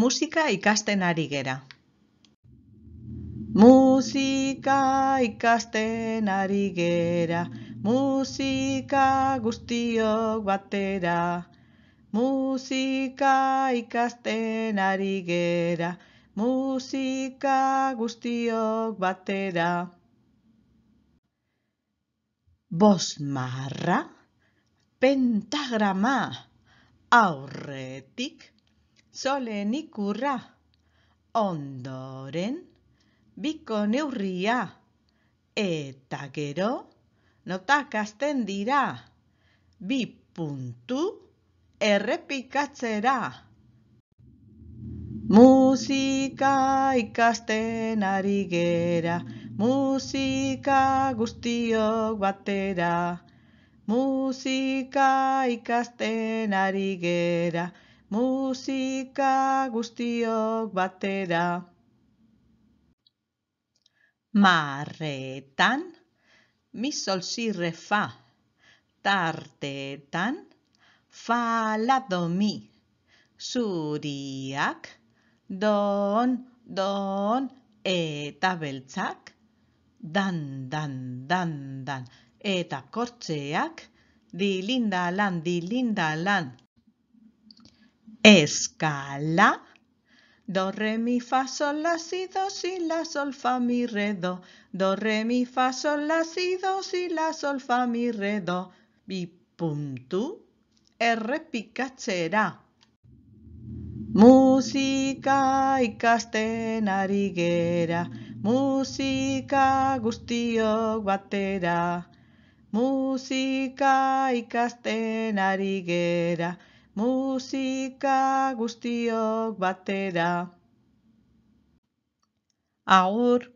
musika ikasten ari gera. Musika ikasten ari gera, musika guztiok batera. Musika ikasten ari gera, musika guztiok batera. Bos marra, pentagrama, aurretik zolen ikurra, ondoren, biko neurria, eta gero, notakasten dira, bi puntu errepikatzera. Musika ikasten ari gera, musika guztiok batera, musika ikasten ari gera, musika guztiok batera. Marretan, mi sol si re fa, tartetan, fa la do mi, zuriak, don, don, eta beltzak, dan, dan, dan, dan, eta kortzeak, dilindalan, dilindalan, dilinda lan, dilinda escala. Do, re, mi, fa, sol, la, si, do, si, la, sol, fa, mi, re, do. Do, re, mi, fa, sol, la, si, do, si, la, sol, fa, mi, re, do. Y punto. R pikatzera. Musika ikasten ari gera, musika guztiok batera. Musika ikasten gera, musika guztiok batera. Agur!